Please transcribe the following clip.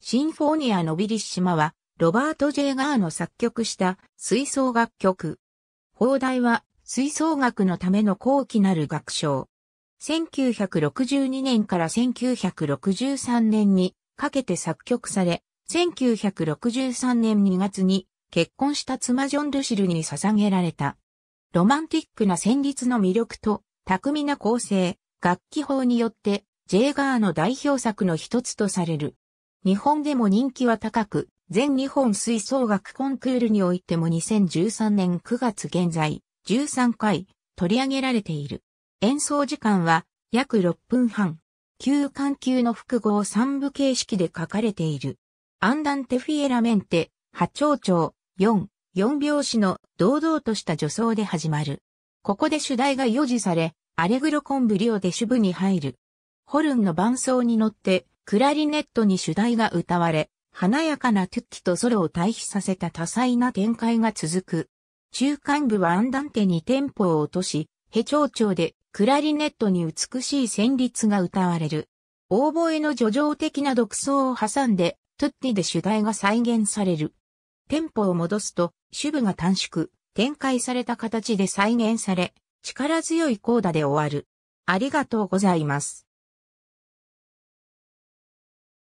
シンフォーニアノビリッシマは、ロバート・ジェイ・ガーの作曲した吹奏楽曲。放題は、吹奏楽のための高貴なる楽章。1962年から1963年にかけて作曲され、1963年2月に結婚した妻ジョン・ルシルに捧げられた。ロマンティックな旋律の魅力と巧みな構成、楽器法によって、ジェイガーの代表作の一つとされる。日本でも人気は高く、全日本吹奏楽コンクールにおいても2013年9月現在、13回取り上げられている。演奏時間は約6分半。旧環級の複合3部形式で書かれている。アンダンテフィエラメンテ、波長長、4、4拍子の堂々とした助走で始まる。ここで主題が予示され、アレグロコンブリオで主部に入る。ホルンの伴奏に乗ってクラリネットに主題が歌われ、華やかなトゥッキとソロを対比させた多彩な展開が続く。中間部はアンダンテにテンポを落とし、ヘ長調でクラリネットに美しい旋律が歌われる。オーボエの叙情的な独奏を挟んで、トゥッティで主題が再現される。テンポを戻すと、主部が短縮、展開された形で再現され、力強いコーダで終わる。ありがとうございます。